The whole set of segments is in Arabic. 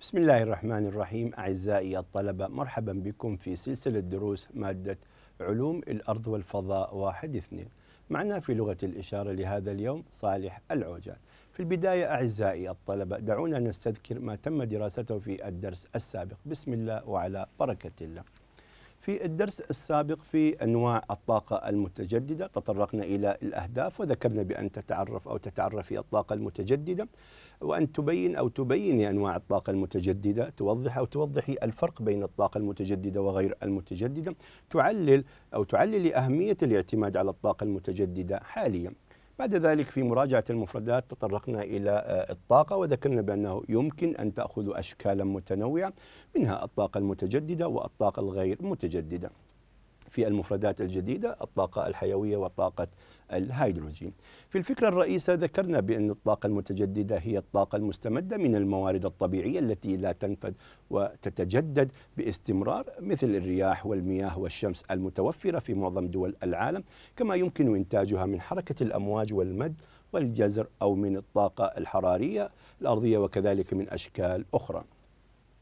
بسم الله الرحمن الرحيم أعزائي الطلبة مرحبا بكم في سلسلة دروس مادة علوم الأرض والفضاء واحد اثنين معنا في لغة الإشارة لهذا اليوم صالح العوجان في البداية أعزائي الطلبة دعونا نستذكر ما تم دراسته في الدرس السابق بسم الله وعلى بركة الله في الدرس السابق في أنواع الطاقة المتجددة تطرقنا إلى الأهداف وذكرنا بأن تتعرف أو تتعرف في الطاقة المتجددة وأن تبين أو تبيني أنواع الطاقة المتجددة توضح أو توضحي الفرق بين الطاقة المتجددة وغير المتجددة تعلل أو تعلل أهمية الاعتماد على الطاقة المتجددة حاليا بعد ذلك في مراجعة المفردات تطرقنا إلى آه، الطاقة وذكرنا بأنه يمكن أن تأخذ أشكالا متنوعة منها الطاقة المتجددة والطاقة الغير متجددة في المفردات الجديدة الطاقة الحيوية وطاقة الهيدروجين في الفكرة الرئيسة ذكرنا بأن الطاقة المتجددة هي الطاقة المستمدة من الموارد الطبيعية التي لا تنفد وتتجدد باستمرار مثل الرياح والمياه والشمس المتوفرة في معظم دول العالم كما يمكن إنتاجها من حركة الأمواج والمد والجزر أو من الطاقة الحرارية الأرضية وكذلك من أشكال أخرى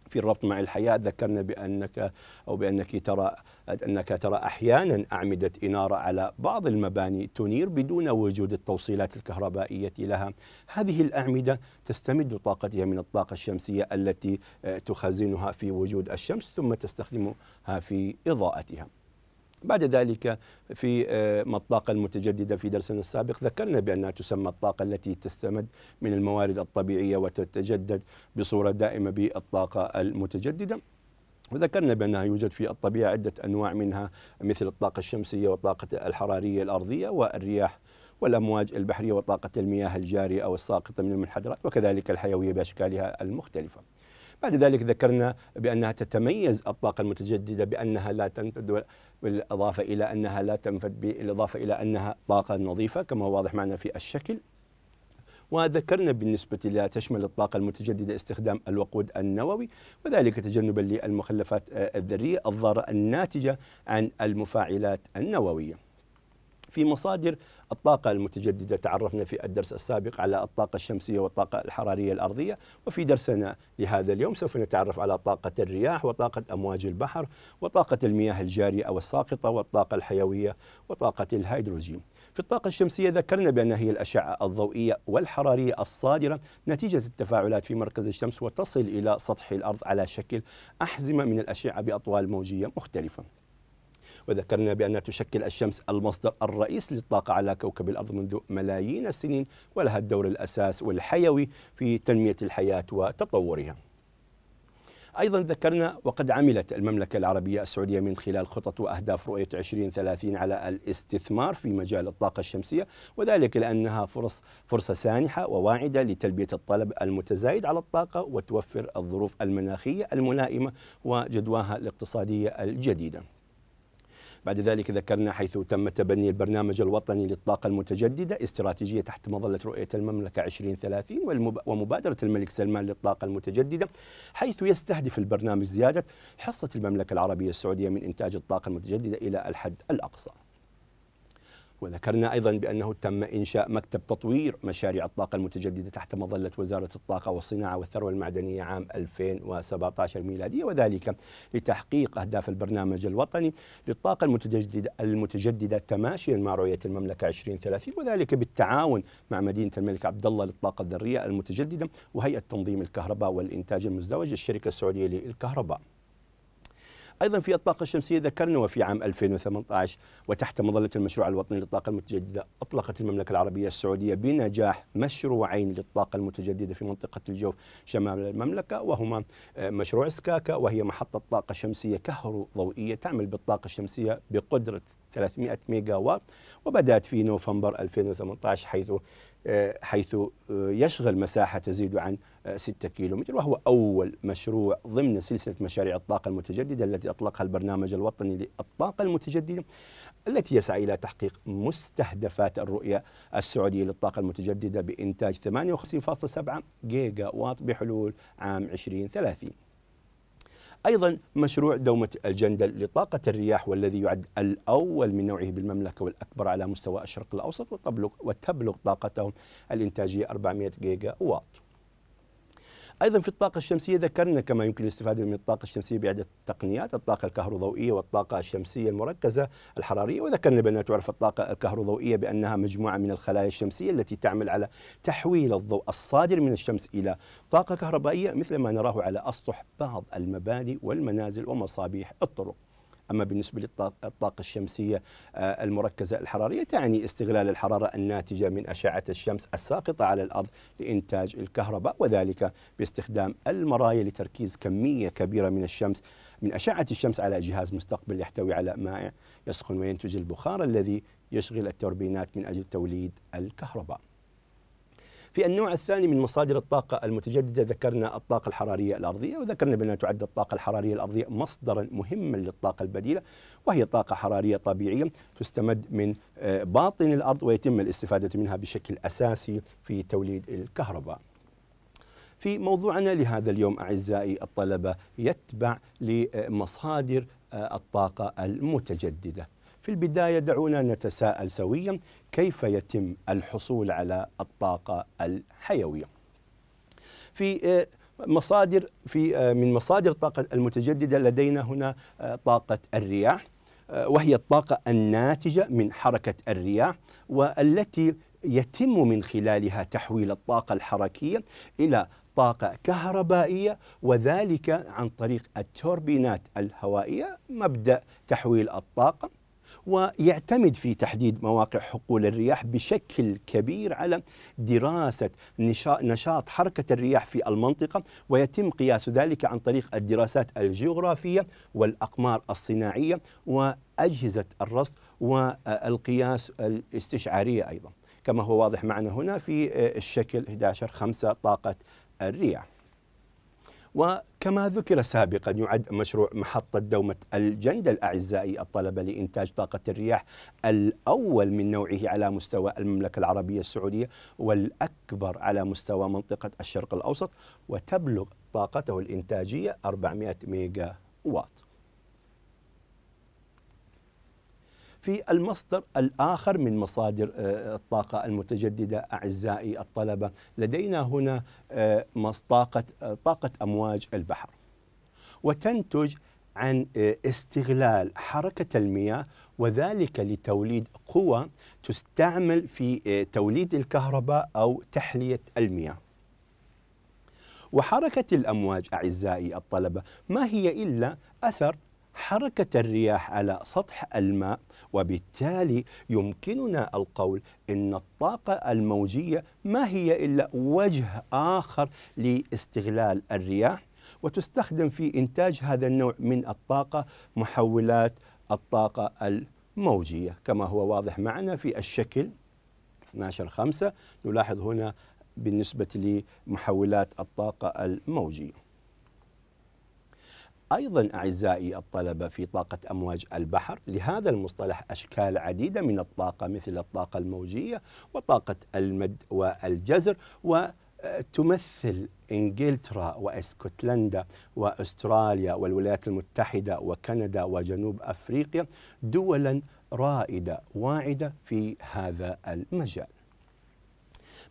في الربط مع الحياة ذكرنا بأنك أو بأنك ترى أنك ترى أحيانا أعمدة إنارة على بعض المباني تنير بدون وجود التوصيلات الكهربائية لها هذه الأعمدة تستمد طاقتها من الطاقة الشمسية التي آه، تخزنها في وجود الشمس ثم تستخدمها في إضاءتها بعد ذلك في آه، ما الطاقة المتجددة في درسنا السابق ذكرنا بأنها تسمى الطاقة التي تستمد من الموارد الطبيعية وتتجدد بصورة دائمة بالطاقة المتجددة وذكرنا بأنها يوجد في الطبيعة عدة أنواع منها مثل الطاقة الشمسية والطاقة الحرارية الأرضية والرياح والأمواج البحرية وطاقة المياه الجارية أو الساقطة من المنحدرات وكذلك الحيوية بأشكالها المختلفة بعد ذلك ذكرنا بأنها تتميز الطاقة المتجددة بأنها لا تنفد بالإضافة إلى أنها لا تنفد بالإضافة إلى أنها طاقة نظيفة كما هو واضح معنا في الشكل وذكرنا بالنسبة لها تشمل الطاقة المتجددة استخدام الوقود النووي وذلك تجنبا للمخلفات الذرية الضارة الناتجة عن المفاعلات النووية في مصادر الطاقة المتجددة تعرفنا في الدرس السابق على الطاقة الشمسية والطاقة الحرارية الأرضية وفي درسنا لهذا اليوم سوف نتعرف على طاقة الرياح وطاقة أمواج البحر وطاقة المياه الجارية أو الساقطة والطاقة الحيوية وطاقة الهيدروجين في الطاقة الشمسية ذكرنا بأنها هي الأشعة الضوئية والحرارية الصادرة نتيجة التفاعلات في مركز الشمس وتصل إلى سطح الأرض على شكل أحزمة من الأشعة بأطوال موجية مختلفة وذكرنا بأنها تشكل الشمس المصدر الرئيس للطاقة على كوكب الأرض منذ ملايين السنين ولها الدور الأساس والحيوي في تنمية الحياة وتطورها أيضا ذكرنا وقد عملت المملكة العربية السعودية من خلال خطط وأهداف رؤية 2030 على الاستثمار في مجال الطاقة الشمسية وذلك لأنها فرص فرصة سانحة وواعدة لتلبية الطلب المتزايد على الطاقة وتوفر الظروف المناخية الملائمة وجدواها الاقتصادية الجديدة بعد ذلك ذكرنا حيث تم تبني البرنامج الوطني للطاقة المتجددة استراتيجية تحت مظلة رؤية المملكة 2030 ومبادرة الملك سلمان للطاقة المتجددة حيث يستهدف البرنامج زيادة حصة المملكة العربية السعودية من إنتاج الطاقة المتجددة إلى الحد الأقصى وذكرنا أيضا بأنه تم إنشاء مكتب تطوير مشاريع الطاقة المتجددة تحت مظلة وزارة الطاقة والصناعة والثروة المعدنية عام 2017 ميلادية وذلك لتحقيق أهداف البرنامج الوطني للطاقة المتجددة, المتجددة تماشيا مع رؤية المملكة 2030 وذلك بالتعاون مع مدينة الملك عبد الله للطاقة الذرية المتجددة وهيئة تنظيم الكهرباء والإنتاج المزدوج الشركة السعودية للكهرباء أيضا في الطاقة الشمسية ذكرنا وفي عام 2018 وتحت مظلة المشروع الوطني للطاقة المتجددة أطلقت المملكة العربية السعودية بنجاح مشروعين للطاقة المتجددة في منطقة الجوف شمال المملكة وهما آه، مشروع سكاكا وهي محطة طاقة شمسية كهروضوئية تعمل بالطاقة الشمسية بقدرة 300 ميجا وات وبدأت في نوفمبر 2018 حيث آه، حيث آه، يشغل مساحة تزيد عن 6 كيلومتر وهو أول مشروع ضمن سلسلة مشاريع الطاقة المتجددة التي أطلقها البرنامج الوطني للطاقة المتجددة التي يسعى إلى تحقيق مستهدفات الرؤية السعودية للطاقة المتجددة بإنتاج 58.7 جيجا واط بحلول عام 2030 أيضا مشروع دومة الجندل لطاقة الرياح والذي يعد الأول من نوعه بالمملكة والأكبر على مستوى الشرق الأوسط وتبلغ طاقته الإنتاجية 400 جيجا واط ايضا في الطاقه الشمسيه ذكرنا كما يمكن الاستفاده من الطاقه الشمسيه بعده تقنيات الطاقه الكهروضوئيه والطاقه الشمسيه المركزه الحراريه وذكرنا بانها تعرف الطاقه الكهروضوئيه بانها مجموعه من الخلايا الشمسيه التي تعمل على تحويل الضوء الصادر من الشمس الى طاقه كهربائيه مثل ما نراه على اسطح بعض المباني والمنازل ومصابيح الطرق أما بالنسبة للطاقة الشمسية آه، المركزة الحرارية تعني استغلال الحرارة الناتجة من أشعة الشمس الساقطة على الأرض لإنتاج الكهرباء وذلك باستخدام المرايا لتركيز كمية كبيرة من الشمس من أشعة الشمس على جهاز مستقبل يحتوي على مائع يسخن وينتج البخار الذي يشغل التوربينات من أجل توليد الكهرباء في النوع الثاني من مصادر الطاقة المتجددة ذكرنا الطاقة الحرارية الأرضية وذكرنا بأنها تعد الطاقة الحرارية الأرضية مصدرا مهما للطاقة البديلة وهي طاقة حرارية طبيعية تستمد من آه، باطن الأرض ويتم الاستفادة منها بشكل أساسي في توليد الكهرباء في موضوعنا لهذا اليوم أعزائي الطلبة يتبع لمصادر آه، الطاقة المتجددة في البداية دعونا نتساءل سويا كيف يتم الحصول على الطاقة الحيوية في آه، مصادر في آه، من مصادر الطاقة المتجددة لدينا هنا آه، طاقة الرياح وهي الطاقة الناتجة من حركة الرياح والتي يتم من خلالها تحويل الطاقة الحركية إلى طاقة كهربائية وذلك عن طريق التوربينات الهوائية مبدأ تحويل الطاقة ويعتمد في تحديد مواقع حقول الرياح بشكل كبير على دراسة نشاط حركة الرياح في المنطقة ويتم قياس ذلك عن طريق الدراسات الجغرافية والأقمار الصناعية وأجهزة الرصد والقياس الاستشعارية أيضا كما هو واضح معنا هنا في آه، الشكل 11 5 طاقة الرياح وكما ذكر سابقا يعد مشروع محطة دومة الجندل أعزائي الطلبة لإنتاج طاقة الرياح الأول من نوعه على مستوى المملكة العربية السعودية والأكبر على مستوى منطقة الشرق الأوسط وتبلغ طاقته الإنتاجية 400 ميجا واط في المصدر الآخر من مصادر آه، الطاقة المتجددة أعزائي الطلبة لدينا هنا آه، طاقة, آه، طاقة أمواج البحر وتنتج عن استغلال حركة المياه وذلك لتوليد قوة تستعمل في توليد الكهرباء أو تحلية المياه وحركة الأمواج أعزائي الطلبة ما هي إلا أثر حركة الرياح على سطح الماء وبالتالي يمكننا القول ان الطاقه الموجيه ما هي الا وجه اخر لاستغلال الرياح وتستخدم في انتاج هذا النوع من الطاقه محولات الطاقه الموجيه كما هو واضح معنا في الشكل 12 5 نلاحظ هنا بالنسبه لمحولات الطاقه الموجيه أيضا أعزائي الطلبة في طاقة أمواج البحر لهذا المصطلح أشكال عديدة من الطاقة مثل الطاقة الموجية وطاقة المد والجزر وتمثل آه، انجلترا واسكتلندا واستراليا والولايات المتحده وكندا وجنوب افريقيا دولا رائده واعده في هذا المجال.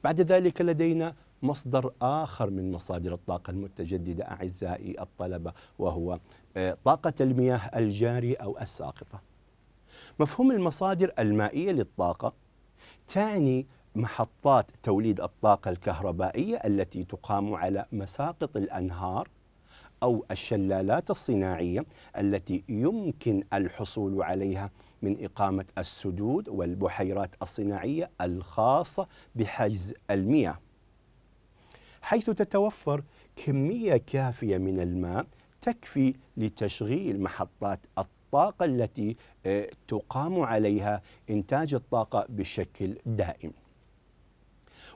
بعد ذلك لدينا مصدر آخر من مصادر الطاقة المتجددة أعزائي الطلبة وهو آه، طاقة المياه الجارية أو الساقطة مفهوم المصادر المائية للطاقة تعني محطات توليد الطاقة الكهربائية التي تقام على مساقط الأنهار أو الشلالات الصناعية التي يمكن الحصول عليها من إقامة السدود والبحيرات الصناعية الخاصة بحجز المياه حيث تتوفر كمية كافية من الماء تكفي لتشغيل محطات الطاقة التي آه، تقام عليها إنتاج الطاقة بشكل دائم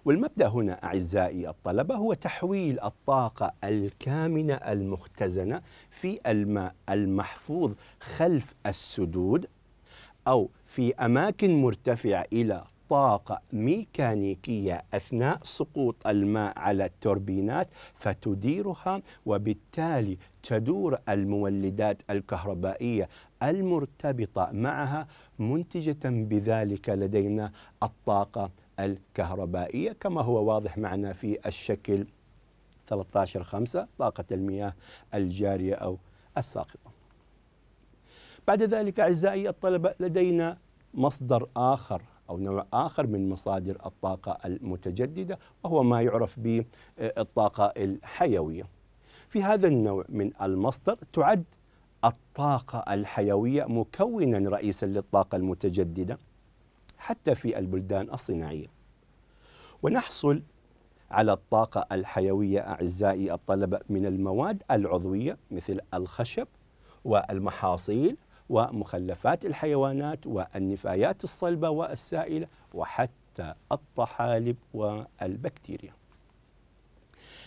والمبدا هنا اعزائي الطلبه هو تحويل الطاقه الكامنه المختزنه في الماء المحفوظ خلف السدود او في اماكن مرتفعه الى طاقة ميكانيكية أثناء سقوط الماء على التوربينات فتديرها وبالتالي تدور المولدات الكهربائية المرتبطة معها منتجة بذلك لدينا الطاقة الكهربائية كما هو واضح معنا في الشكل 13 5 طاقة المياه الجارية أو الساقطة بعد ذلك أعزائي الطلبة لدينا مصدر آخر أو نوع آخر من مصادر الطاقة المتجددة وهو ما يعرف بالطاقة آه، الحيوية في هذا النوع من المصدر تعد الطاقة الحيوية مكونا رئيسا للطاقة المتجددة حتى في البلدان الصناعية ونحصل على الطاقة الحيوية أعزائي الطلبة من المواد العضوية مثل الخشب والمحاصيل ومخلفات الحيوانات والنفايات الصلبة والسائلة وحتى الطحالب والبكتيريا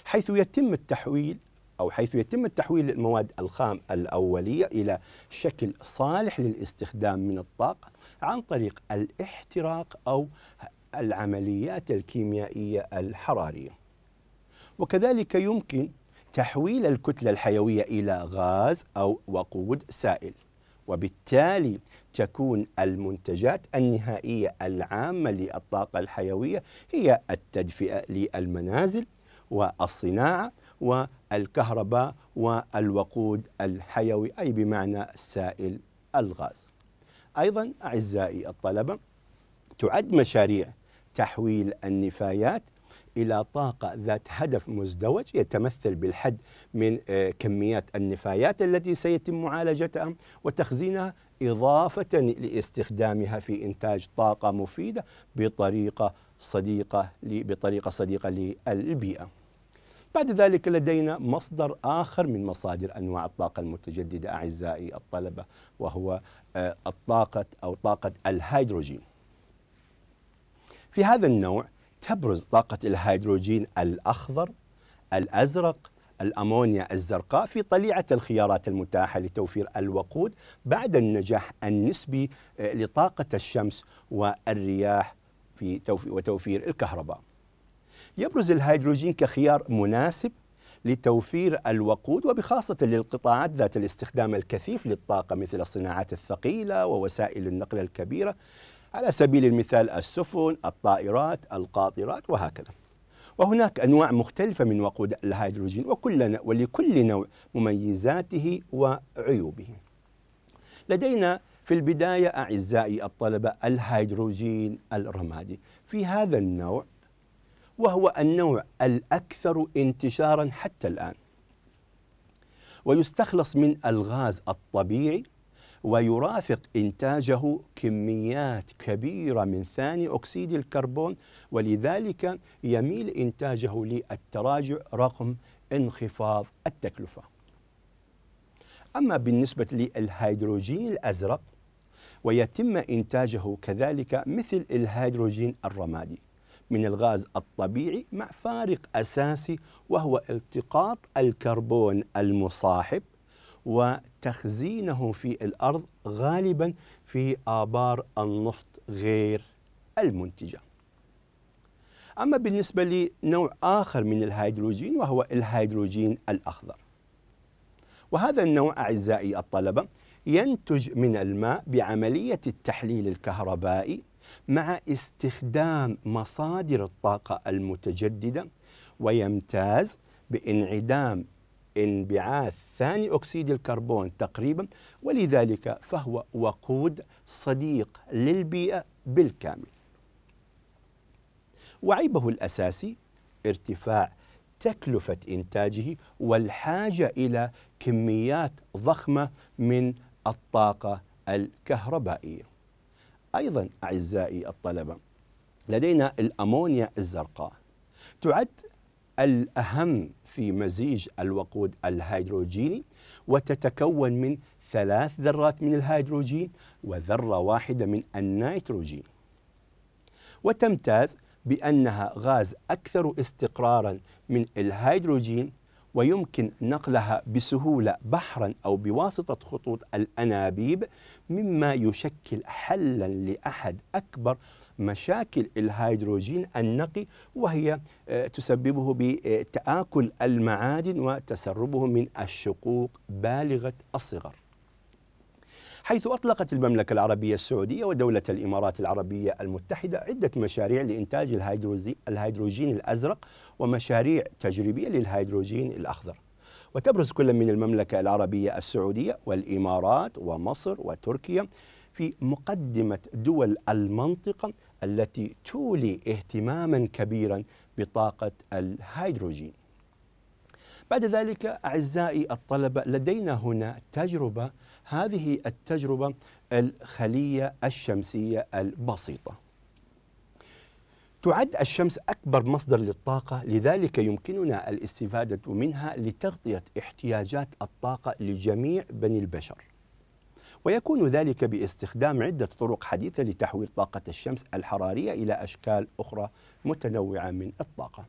حيث يتم التحويل أو حيث يتم التحويل المواد الخام الأولية إلى شكل صالح للاستخدام من الطاقة عن طريق الاحتراق أو العمليات الكيميائية الحرارية وكذلك يمكن تحويل الكتلة الحيوية إلى غاز أو وقود سائل وبالتالي تكون المنتجات النهائية العامة للطاقة الحيوية هي التدفئة للمنازل والصناعة والكهرباء والوقود الحيوي أي بمعنى سائل الغاز أيضا أعزائي الطلبة تعد مشاريع تحويل النفايات إلى طاقة ذات هدف مزدوج يتمثل بالحد من آه، كميات النفايات التي سيتم معالجتها وتخزينها إضافة لاستخدامها في إنتاج طاقة مفيدة بطريقة صديقة بطريقة صديقة للبيئة. بعد ذلك لدينا مصدر آخر من مصادر أنواع الطاقة المتجددة أعزائي الطلبة وهو آه، الطاقة أو طاقة الهيدروجين. في هذا النوع تبرز طاقة الهيدروجين الأخضر الأزرق الأمونيا الزرقاء في طليعة الخيارات المتاحة لتوفير الوقود بعد النجاح النسبي آه، لطاقة الشمس والرياح في وتوفير الكهرباء يبرز الهيدروجين كخيار مناسب لتوفير الوقود وبخاصة للقطاعات ذات الاستخدام الكثيف للطاقة مثل الصناعات الثقيلة ووسائل النقل الكبيرة على سبيل المثال السفن الطائرات القاطرات وهكذا وهناك أنواع مختلفة من وقود الهيدروجين وكل ولكل نوع مميزاته وعيوبه لدينا في البداية أعزائي الطلبة الهيدروجين الرمادي في هذا النوع وهو النوع الأكثر انتشارا حتى الآن ويستخلص من الغاز الطبيعي ويرافق إنتاجه كميات كبيرة من ثاني أكسيد الكربون ولذلك يميل إنتاجه للتراجع رغم انخفاض التكلفة أما بالنسبة للهيدروجين الأزرق ويتم إنتاجه كذلك مثل الهيدروجين الرمادي من الغاز الطبيعي مع فارق أساسي وهو التقاط الكربون المصاحب وتخزينه في الارض غالبا في ابار النفط غير المنتجه. اما بالنسبه لنوع اخر من الهيدروجين وهو الهيدروجين الاخضر. وهذا النوع اعزائي الطلبه ينتج من الماء بعمليه التحليل الكهربائي مع استخدام مصادر الطاقه المتجدده ويمتاز بانعدام انبعاث ثاني أكسيد الكربون تقريبا ولذلك فهو وقود صديق للبيئة بالكامل وعيبه الأساسي ارتفاع تكلفة إنتاجه والحاجة إلى كميات ضخمة من الطاقة الكهربائية أيضا أعزائي الطلبة لدينا الأمونيا الزرقاء تعد الأهم في مزيج الوقود الهيدروجيني وتتكون من ثلاث ذرات من الهيدروجين وذرة واحدة من النيتروجين وتمتاز بأنها غاز أكثر استقرارا من الهيدروجين ويمكن نقلها بسهولة بحرا أو بواسطة خطوط الأنابيب مما يشكل حلا لأحد أكبر مشاكل الهيدروجين النقي وهي آه، تسببه بتآكل المعادن وتسربه من الشقوق بالغة الصغر حيث أطلقت المملكة العربية السعودية ودولة الإمارات العربية المتحدة عدة مشاريع لإنتاج الهيدروجين الأزرق ومشاريع تجريبية للهيدروجين الأخضر وتبرز كل من المملكة العربية السعودية والإمارات ومصر وتركيا في مقدمة دول المنطقة التي تولي اهتماما كبيرا بطاقة الهيدروجين بعد ذلك أعزائي الطلبة لدينا هنا تجربة هذه التجربة الخلية الشمسية البسيطة تعد الشمس أكبر مصدر للطاقة لذلك يمكننا الاستفادة منها لتغطية احتياجات الطاقة لجميع بني البشر ويكون ذلك باستخدام عدة طرق حديثة لتحويل طاقة الشمس الحرارية إلى أشكال أخرى متنوعة من الطاقة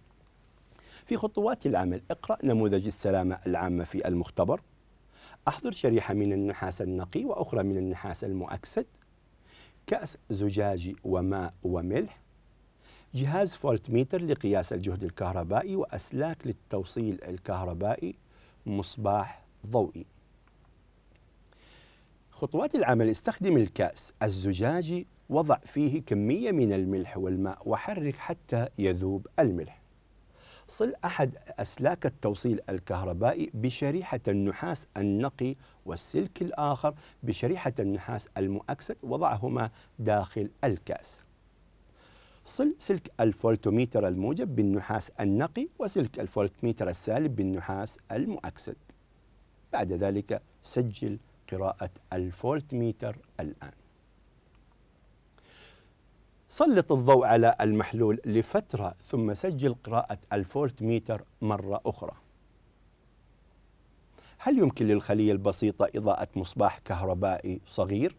في خطوات العمل اقرأ نموذج السلامة العامة في المختبر أحضر شريحة من النحاس النقي وأخرى من النحاس المؤكسد كأس زجاجي وماء وملح جهاز فولت ميتر لقياس الجهد الكهربائي وأسلاك للتوصيل الكهربائي مصباح ضوئي خطوات العمل استخدم الكأس الزجاجي وضع فيه كمية من الملح والماء وحرك حتى يذوب الملح صل أحد أسلاك التوصيل الكهربائي بشريحة النحاس النقي والسلك الآخر بشريحة النحاس المؤكسد وضعهما داخل الكأس صل سلك الفولتوميتر الموجب بالنحاس النقي وسلك الفولتوميتر السالب بالنحاس المؤكسد بعد ذلك سجل قراءة الفولت ميتر الآن سلط الضوء على المحلول لفترة ثم سجل قراءة الفولت ميتر مرة أخرى هل يمكن للخلية البسيطة إضاءة مصباح كهربائي صغير؟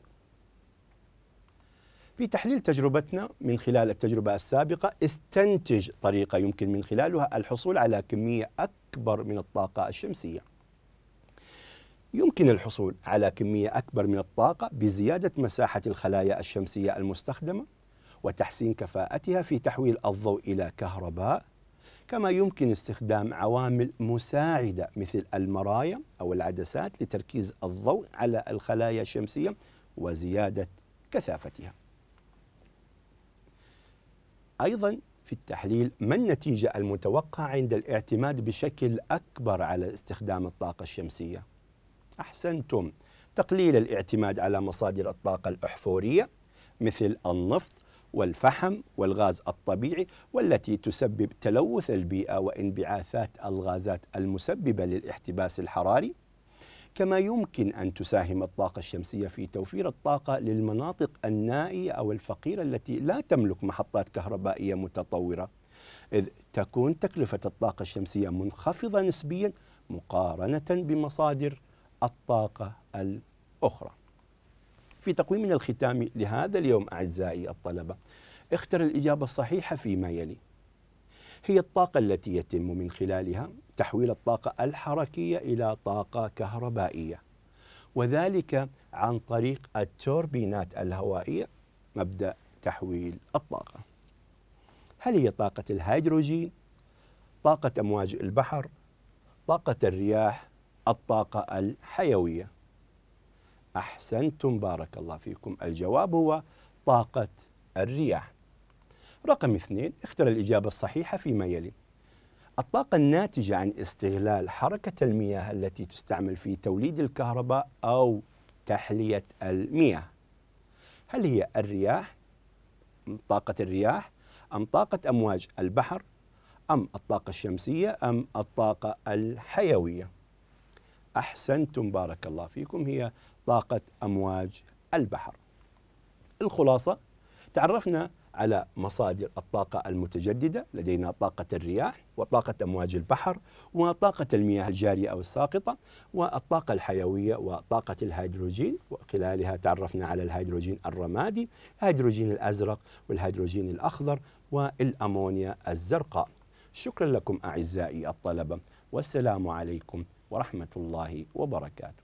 في تحليل تجربتنا من خلال التجربة السابقة استنتج طريقة يمكن من خلالها الحصول على كمية أكبر من الطاقة الشمسية يمكن الحصول على كمية أكبر من الطاقة بزيادة مساحة الخلايا الشمسية المستخدمة وتحسين كفاءتها في تحويل الضوء إلى كهرباء كما يمكن استخدام عوامل مساعدة مثل المرايا أو العدسات لتركيز الضوء على الخلايا الشمسية وزيادة كثافتها أيضا في التحليل ما النتيجة المتوقعة عند الاعتماد بشكل أكبر على استخدام الطاقة الشمسية؟ أحسنتم تقليل الاعتماد على مصادر الطاقة الأحفورية مثل النفط والفحم والغاز الطبيعي والتي تسبب تلوث البيئة وانبعاثات الغازات المسببة للاحتباس الحراري كما يمكن أن تساهم الطاقة الشمسية في توفير الطاقة للمناطق النائية أو الفقيرة التي لا تملك محطات كهربائية متطورة إذ تكون تكلفة الطاقة الشمسية منخفضة نسبيا مقارنة بمصادر الطاقة الأخرى في تقويمنا الختامي لهذا اليوم أعزائي الطلبة اختر الإجابة الصحيحة فيما يلي هي الطاقة التي يتم من خلالها تحويل الطاقة الحركية إلى طاقة كهربائية وذلك عن طريق التوربينات الهوائية مبدأ تحويل الطاقة هل هي طاقة الهيدروجين طاقة أمواج البحر طاقة الرياح الطاقة الحيوية أحسنتم بارك الله فيكم الجواب هو طاقة الرياح رقم اثنين اختر الإجابة الصحيحة فيما يلي الطاقة الناتجة عن استغلال حركة المياه التي تستعمل في توليد الكهرباء أو تحلية المياه هل هي الرياح طاقة الرياح أم طاقة أمواج البحر أم الطاقة الشمسية أم الطاقة الحيوية أحسنتم بارك الله فيكم هي طاقة أمواج البحر الخلاصة تعرفنا على مصادر الطاقة المتجددة لدينا طاقة الرياح وطاقة أمواج البحر وطاقة المياه الجارية أو الساقطة والطاقة الحيوية وطاقة الهيدروجين وخلالها تعرفنا على الهيدروجين الرمادي الهيدروجين الأزرق والهيدروجين الأخضر والأمونيا الزرقاء شكرا لكم أعزائي الطلبة والسلام عليكم ورحمة الله وبركاته